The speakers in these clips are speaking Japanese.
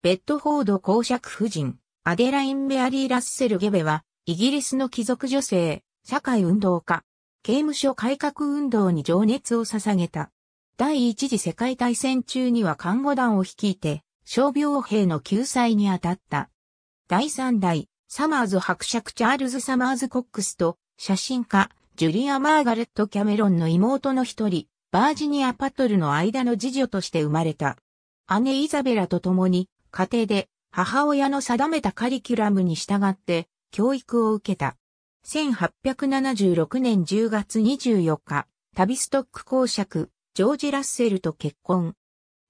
ベッドフォード公爵夫人、アデライン・メアリー・ラッセル・ゲベは、イギリスの貴族女性、社会運動家、刑務所改革運動に情熱を捧げた。第一次世界大戦中には看護団を率いて、傷病兵の救済に当たった。第三代、サマーズ伯爵チャールズ・サマーズ・コックスと、写真家、ジュリア・マーガレット・キャメロンの妹の一人、バージニア・パトルの間の次女として生まれた。姉イザベラと共に家庭で母親の定めたカリキュラムに従って教育を受けた。1876年10月24日、タビストック公爵、ジョージ・ラッセルと結婚。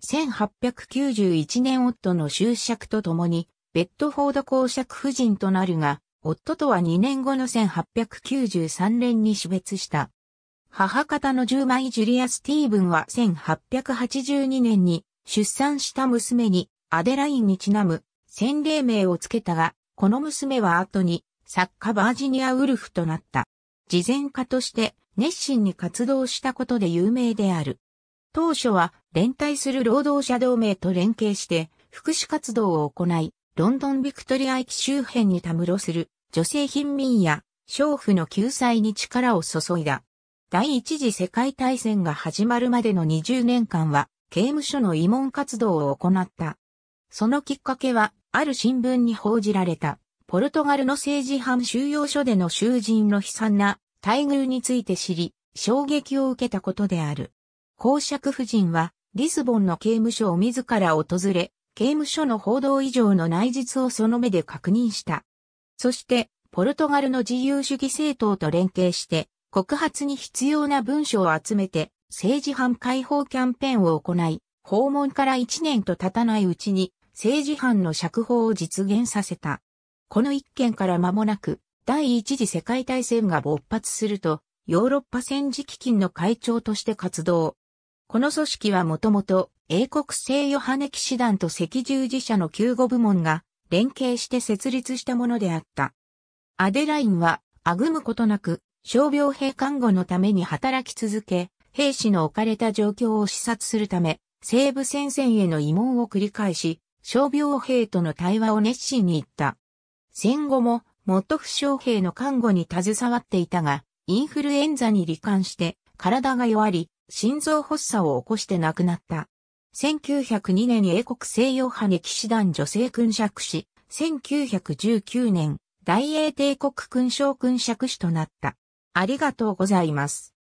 1891年夫の就職と共に、ベッドフォード公爵夫人となるが、夫とは2年後の1893年に死別した。母方の10枚ジュリア・スティーブンは1882年に出産した娘にアデラインにちなむ洗礼名をつけたが、この娘は後に作家バージニア・ウルフとなった。事前家として熱心に活動したことで有名である。当初は連帯する労働者同盟と連携して福祉活動を行い、ロンドンビクトリア駅周辺にたむろする女性貧民や娼婦の救済に力を注いだ。第一次世界大戦が始まるまでの20年間は刑務所の慰問活動を行った。そのきっかけは、ある新聞に報じられた、ポルトガルの政治犯収容所での囚人の悲惨な待遇について知り、衝撃を受けたことである。公爵夫人は、リスボンの刑務所を自ら訪れ、刑務所の報道以上の内実をその目で確認した。そして、ポルトガルの自由主義政党と連携して、告発に必要な文書を集めて、政治犯解放キャンペーンを行い、訪問から1年と経たないうちに、政治犯の釈放を実現させた。この一件から間もなく、第一次世界大戦が勃発すると、ヨーロッパ戦時基金の会長として活動。この組織はもともと英国製ヨハネ騎士団と赤十字社の救護部門が連携して設立したものであった。アデラインは、あぐむことなく、傷病兵看護のために働き続け、兵士の置かれた状況を視察するため、西部戦線への慰問を繰り返し、傷病兵との対話を熱心に言った。戦後も、元ット傷兵の看護に携わっていたが、インフルエンザに罹患して、体が弱り、心臓発作を起こして亡くなった。1902年に英国西洋派に騎士団女性勲爵士、1919年、大英帝国勲章勲爵士となった。ありがとうございます。